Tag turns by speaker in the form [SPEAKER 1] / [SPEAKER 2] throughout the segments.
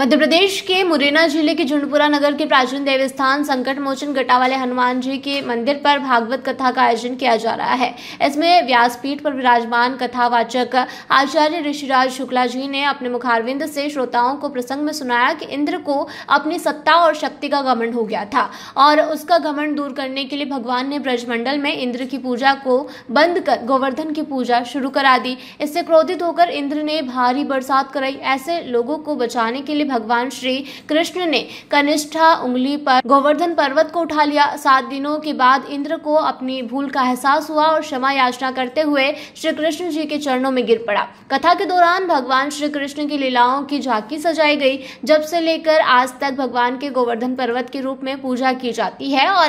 [SPEAKER 1] मध्य प्रदेश के मुरैना जिले के झुंडपुरा नगर के प्राचीन देवस्थान संकट मोचन वाले हनुमान जी के मंदिर पर भागवत कथा का आयोजन किया जा रहा है इसमें व्यासपीठ पर विराजमान कथावाचक आचार्य ऋषिराज शुक्ला जी ने अपने मुखारविंद से श्रोताओं को प्रसंग में सुनाया कि इंद्र को अपनी सत्ता और शक्ति का घमंड हो गया था और उसका घमंड दूर करने के लिए भगवान ने ब्रजमंडल में इंद्र की पूजा को बंद कर गोवर्धन की पूजा शुरू करा दी इससे क्रोधित होकर इंद्र ने भारी बरसात कराई ऐसे लोगों को बचाने के लिए भगवान श्री कृष्ण ने कनिष्ठा उंगली पर गोवर्धन पर्वत को उठा लिया सात दिनों के बाद इंद्र को अपनी भूल का एहसास हुआ और क्षमा याचना करते हुए श्री कृष्ण जी के चरणों में गिर पड़ा कथा के दौरान भगवान श्री कृष्ण की लीलाओं की झांकी सजाई गई जब से लेकर आज तक भगवान के गोवर्धन पर्वत के रूप में पूजा की जाती है और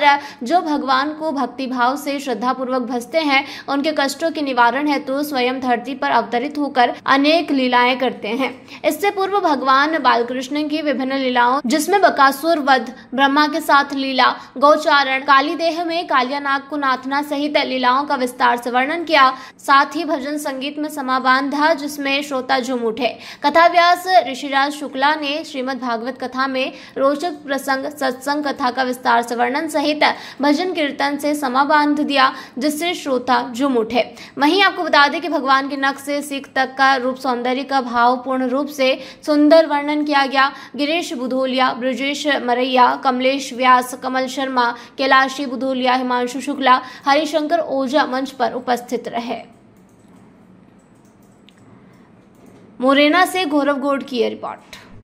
[SPEAKER 1] जो भगवान को भक्तिभाव से श्रद्धा पूर्वक भजते हैं उनके कष्टों के निवारण हेतु तो स्वयं धरती पर अवतरित होकर अनेक लीलाएं करते हैं इससे पूर्व भगवान बालकृष्ण कृष्ण की विभिन्न लीलाओं जिसमें बकासुर वध ब्रह्मा के साथ लीला गौचारण काली देह में कालिया नाग को नाथना सहित लीलाओं का विस्तार से वर्णन किया साथ ही भजन संगीत में समाबान था जिसमें श्रोता झूम उठे कथा व्यास ऋषिराज शुक्ला ने श्रीमद भागवत कथा में रोचक प्रसंग सत्संग कथा का विस्तार से वर्णन सहित भजन कीर्तन से समा बांध दिया जिससे श्रोता झूम उठे वहीं आपको बता दें कि भगवान के नक से सिख तक का रूप सौंदर्य का भाव पूर्ण रूप से सुंदर वर्णन किया किया गया गिरीश बुधोलिया ब्रजेश मरैया कमलेश व्यास कमल शर्मा कैलाशी बुधोलिया हिमांशु शुक्ला हरिशंकर ओझा मंच पर उपस्थित रहे मुरैना से गौरव गोड की रिपोर्ट